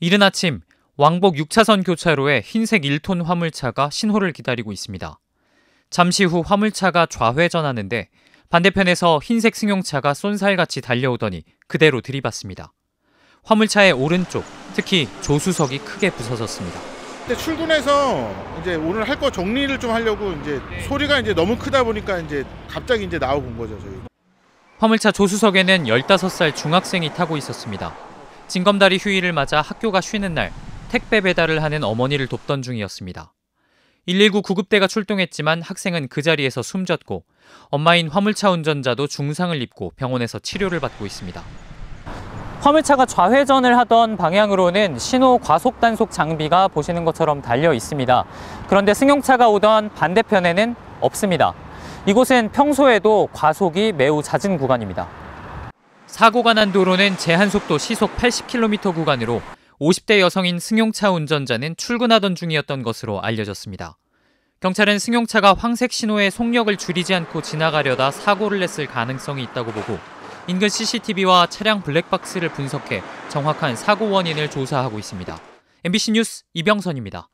이른 아침 왕복 6차선 교차로에 흰색 1톤 화물차가 신호를 기다리고 있습니다. 잠시 후 화물차가 좌회전하는데 반대편에서 흰색 승용차가 쏜살같이 달려오더니 그대로 들이받습니다. 화물차의 오른쪽, 특히 조수석이 크게 부서졌습니다. 출근해서 이제 오늘 할 거 정리를 좀 하려고 이제 소리가 이제 너무 크다 보니까 이제 갑자기 이제 나오고 온 거죠, 저희. 화물차 조수석에는 15살 중학생이 타고 있었습니다. 징검다리 휴일을 맞아 학교가 쉬는 날 택배 배달을 하는 어머니를 돕던 중이었습니다. 119 구급대가 출동했지만 학생은 그 자리에서 숨졌고 엄마인 화물차 운전자도 중상을 입고 병원에서 치료를 받고 있습니다. 화물차가 좌회전을 하던 방향으로는 신호 과속 단속 장비가 보시는 것처럼 달려 있습니다. 그런데 승용차가 오던 반대편에는 없습니다. 이곳은 평소에도 과속이 매우 잦은 구간입니다. 사고가 난 도로는 제한속도 시속 80km 구간으로 50대 여성인 승용차 운전자는 출근하던 중이었던 것으로 알려졌습니다. 경찰은 승용차가 황색 신호의 속력을 줄이지 않고 지나가려다 사고를 냈을 가능성이 있다고 보고 인근 CCTV와 차량 블랙박스를 분석해 정확한 사고 원인을 조사하고 있습니다. MBC 뉴스 이병선입니다.